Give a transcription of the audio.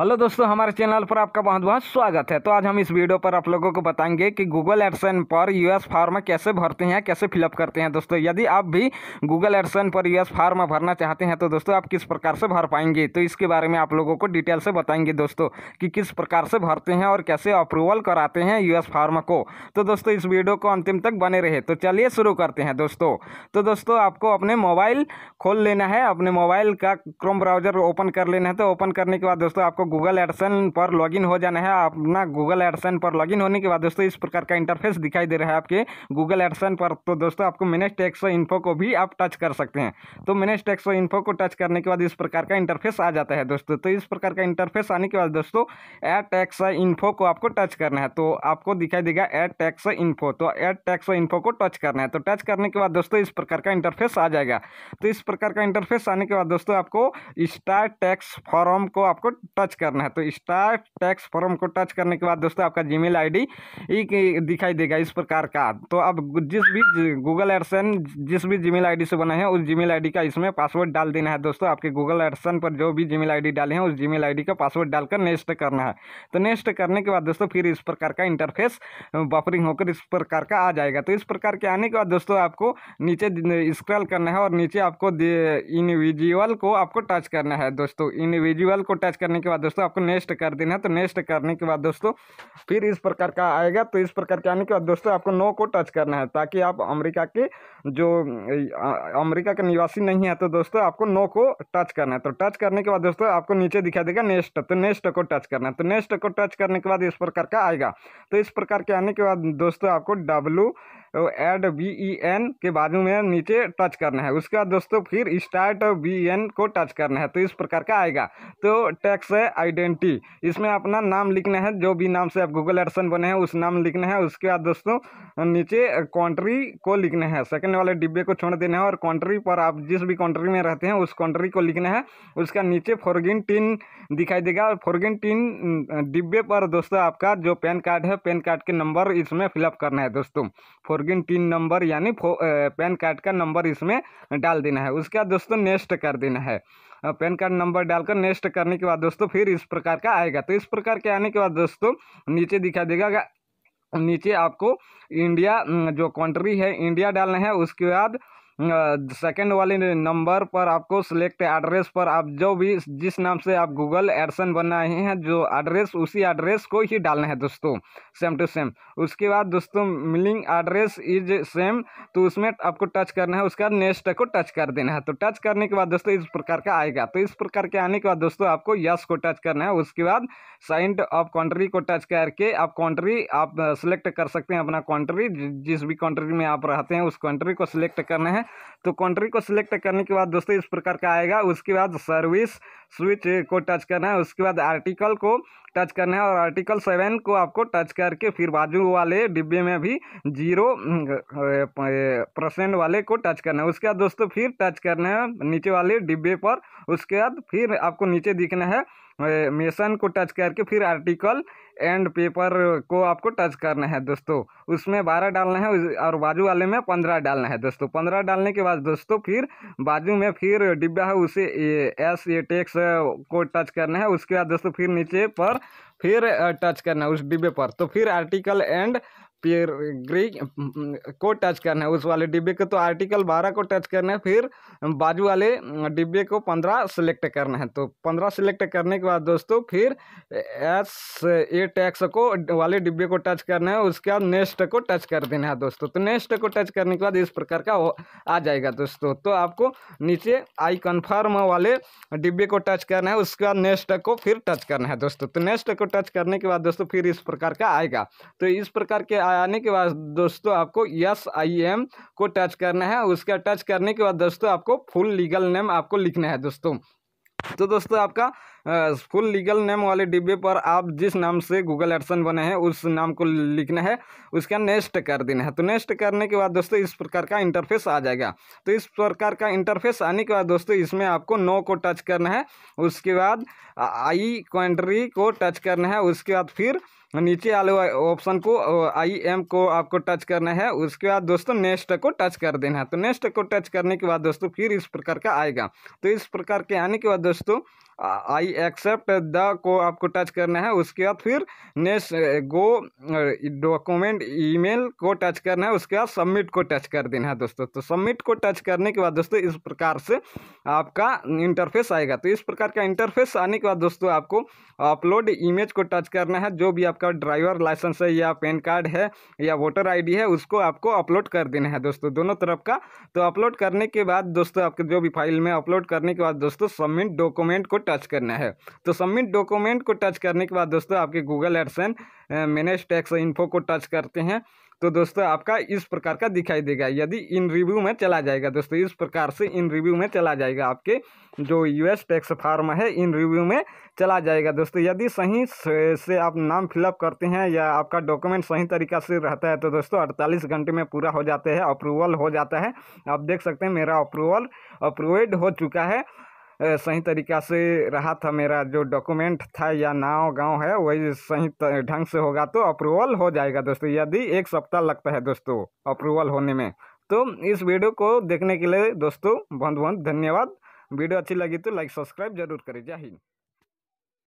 hello दोस्तों हमारे channel पर आपका बहुत बहुत स्वागत है तो आज हम इस वीडियो पर आप लोगों को बताएंगे कि गूगल एडसन पर यूएस फार्म कैसे भरते हैं कैसे फिलअप करते हैं दोस्तों यदि आप भी गूगल एडसन पर यूएस फार्म भरना चाहते हैं तो दोस्तों आप किस प्रकार से भर पाएंगे तो इसके बारे में आप लोगों को डिटेल से बताएंगे दोस्तों कि किस प्रकार से भरते हैं और कैसे अप्रूवल कराते हैं यू फार्म को तो दोस्तों इस वीडियो को अंतिम तक बने रहे तो चलिए शुरू करते हैं दोस्तों तो दोस्तों आपको अपने मोबाइल खोल लेना है अपने मोबाइल का क्रोम ब्राउजर ओपन कर लेना है तो ओपन करने के बाद दोस्तों आपको आपको गूगल एडसन पर लॉगिन हो जाना है अपना गूगल एडसन पर लॉगिन होने के बाद दोस्तों इस प्रकार का इंटरफेस दिखाई दे रहा है आपके गूगल एडसन पर तो दोस्तों आपको मिनेज टेक्सो इन्फो को भी आप टच कर सकते हैं तो मैनेज टेक्सो इन्फो को टच करने के बाद इस प्रकार का इंटरफेस आ जाता है दोस्तों तो इस प्रकार का इंटरफेस आने के बाद दोस्तों एड टैक्स इन्फो को आपको टच करना है तो आपको दिखाई देगा एड टैक्स इन्फो तो एड टैक्स इन्फो को टच करना है तो टच करने के बाद दोस्तों इस प्रकार का इंटरफेस आ जाएगा तो इस प्रकार का इंटरफेस आने के बाद दोस्तों आपको स्टार टैक्स फॉर्म को आपको टच टच करना है तो स्टार्ट टैक्स फॉर्म को टच करने के बाद दोस्तों आपका जीमेल आई दिखाई देगा इस प्रकार का तो अब जिस भी गूगल एडसन जिस भी जीमेल आईडी से बना है उस जी मेल का इसमें पासवर्ड डाल देना है दोस्तों आपके गूगल एडसन पर जो भी जी मेल डाले हैं उस जी मेल का पासवर्ड डालकर नेक्स्ट करना है तो नेक्स्ट करने के बाद दोस्तों फिर इस प्रकार का इंटरफेस बफरिंग होकर इस प्रकार का आ जाएगा तो इस प्रकार के आने के बाद दोस्तों आपको नीचे स्क्रॉल करना है और नीचे आपको इंडिविजुअल को आपको टच करना है दोस्तों इंडिविजुअल को टच करने के बाद दोस्तों आपको नेक्स्ट कर देना है तो नेक्स्ट करने के बाद दोस्तों फिर इस प्रकार का आएगा तो इस प्रकार के आने के बाद दोस्तों आपको नो को टच करना है ताकि आप अमेरिका के जो अमेरिका के निवासी नहीं है तो दोस्तों आपको नो को टच करना है तो टच करने के बाद दोस्तों आपको नीचे दिखा देगा नेक्स्ट तो नेक्स्ट को टच करना है तो नेक्स्ट को टच करने के बाद इस प्रकार का आएगा तो इस प्रकार के आने के बाद दोस्तों आपको W eight B E N के बाजू में नीचे टच करना है उसके बाद दोस्तों फिर स्टार्ट बी एन को टच करना है तो इस प्रकार का आएगा तो टैक्स है आइडेंटी इसमें अपना नाम लिखना है जो भी नाम से आप गूगल एडसन बने हैं उस नाम लिखना है उसके बाद दोस्तों नीचे कंट्री को लिखना है सेकंड वाले डिब्बे को छोड़ देना है और कंट्री पर आप जिस भी कंट्री में रहते हैं उस कंट्री को लिखना है उसका नीचे फोरगिन टिन दिखाई देगा और फोरगिन टिन डिब्बे पर दोस्तों आपका जो पैन कार्ड है पैन कार्ड के नंबर इसमें फिलअप करना है दोस्तों फोर ओरिजिन पिन नंबर यानी पैन कार्ड का नंबर इसमें डाल देना है उसके बाद दोस्तों नेक्स्ट कर देना है पैन कार्ड नंबर डालकर नेक्स्ट करने के बाद दोस्तों फिर इस प्रकार का आएगा तो इस प्रकार के आने के बाद दोस्तों नीचे दिखा देगा नीचे आपको इंडिया जो कंट्री है इंडिया डालना है उसके बाद सेकंड वाले नंबर पर आपको सिलेक्ट एड्रेस पर आप जो भी जिस नाम से आप गूगल एडसन बनाए हैं जो एड्रेस उसी एड्रेस को ही डालना है दोस्तों सेम टू सेम उसके बाद दोस्तों मिलिंग एड्रेस इज सेम तो उसमें आपको टच करना है उसके बाद नेक्स्ट को टच कर देना है तो टच करने के बाद दोस्तों इस प्रकार का आएगा तो इस प्रकार के आने के बाद दोस्तों आपको यस को टच करना है उसके बाद साइंड ऑफ कंट्री को टच करके आप कंट्री आप सिलेक्ट कर सकते हैं अपना कंट्री जिस भी कंट्री में आप रहते हैं उस कंट्री को सिलेक्ट करना है है तो कंट्री को सिलेक्ट करने के बाद दोस्तों इस प्रकार का आएगा उसके बाद सर्विस स्विच को टच करना है उसके बाद आर्टिकल को टच करना है और आर्टिकल सेवन को आपको टच करके फिर बाजू वाले डिब्बे में भी जीरो परसेंट हम्म, वाले को टच करना है उसके बाद दोस्तों फिर टच करना है नीचे वाले डिब्बे पर उसके बाद फिर आपको नीचे दिखना है मेसन को टच करके फिर आर्टिकल एंड पेपर को आपको टच करना है दोस्तों उसमें बारह डालना है और बाजू वाले में पंद्रह डालना है दोस्तों पंद्रह डालने के बाद दोस्तों फिर बाजू में फिर डिब्बा है उसे एस ए टेक्स को टच करना है उसके बाद दोस्तों फिर नीचे पर फिर टच करना है उस डिब्बे पर तो फिर आर्टिकल एंड पेरग्री को टच करना है उस वाले डिब्बे को तो आर्टिकल बारह को टच करना है फिर बाजू वाले डिब्बे को पंद्रह सेलेक्ट करना है तो पंद्रह सेलेक्ट करने के बाद दोस्तों फिर एस ए टैक्स को वाले डिब्बे को टच करना है उसके बाद नेक्स्ट को टच कर देना है दोस्तों तो नेक्स्ट को टच करने के बाद इस प्रकार का आ जाएगा दोस्तों तो आपको नीचे आई कन्फर्म वाले डिब्बे को टच करना है उसके बाद नेक्स्ट को फिर टच करना है दोस्तों तो नेक्स्ट को टच करने के बाद दोस्तों फिर इस प्रकार का आएगा तो इस प्रकार के आने के बाद दोस्तों आपको यस आई एम को टच करना है उसका टच करने के बाद दोस्तों आपको फुल लीगल नेम आपको लिखना है दोस्तों तो दोस्तों आपका फुल लीगल नेम वाले डिब्बे पर आप जिस नाम से गूगल एडसन बने हैं उस नाम को लिखना है उसका नेक्स्ट कर देना है तो नेक्स्ट करने के बाद दोस्तों इस प्रकार का इंटरफेस आ जाएगा तो इस प्रकार का इंटरफेस आने के बाद दोस्तों इसमें आपको नो को टच करना है उसके बाद आई क्वेंट्री को टच करना है उसके बाद फिर नीचे वाले ऑप्शन को आई एम को आपको टच करना है उसके बाद दोस्तों नेक्स्ट को टच कर देना है तो नेक्स्ट को टच करने के बाद दोस्तों फिर इस प्रकार का आएगा तो इस प्रकार के आने के बाद दोस्तों आई एक्सेप्ट द को आपको टच करना है उसके बाद फिर नेस गो डॉक्यूमेंट ईमेल को टच करना है उसके बाद सबमिट को टच कर देना है दोस्तों तो सबमिट को टच करने के बाद दोस्तों इस प्रकार से आपका इंटरफेस आएगा तो इस प्रकार का इंटरफेस आने के बाद दोस्तों आपको अपलोड इमेज को टच करना है जो भी आपका ड्राइवर लाइसेंस है या पैन कार्ड है या वोटर आई है उसको आपको अपलोड कर देना है दोस्तों दोनों तरफ का तो अपलोड करने के बाद दोस्तों आपके जो भी फाइल में अपलोड करने के बाद दोस्तों सबमिट डॉक्यूमेंट को टच करना है तो सबमिट डॉक्यूमेंट को टच करने के बाद दोस्तों आपके Google AdSense manage tax info को टच करते हैं तो दोस्तों आपका इस प्रकार का दिखाई देगा यदि इन रिव्यू में चला जाएगा दोस्तों इस प्रकार से इन रिव्यू में चला जाएगा आपके जो यूएस टैक्स फार्म है इन रिव्यू में चला जाएगा दोस्तों यदि सही से आप नाम फिलअप करते हैं या आपका डॉक्यूमेंट सही तरीका से रहता है तो दोस्तों अड़तालीस घंटे में पूरा हो जाते हैं अप्रूवल हो जाता है आप देख सकते हैं मेरा अप्रूवल अप्रूवेड हो चुका है सही तरीक़े से रहा था मेरा जो डॉक्यूमेंट था या नाव गाँव है वही सही ढंग से होगा तो अप्रूवल हो जाएगा दोस्तों यदि एक सप्ताह लगता है दोस्तों अप्रूवल होने में तो इस वीडियो को देखने के लिए दोस्तों बहुत बहुत धन्यवाद वीडियो अच्छी लगी तो लाइक सब्सक्राइब जरूर करें जय हिंद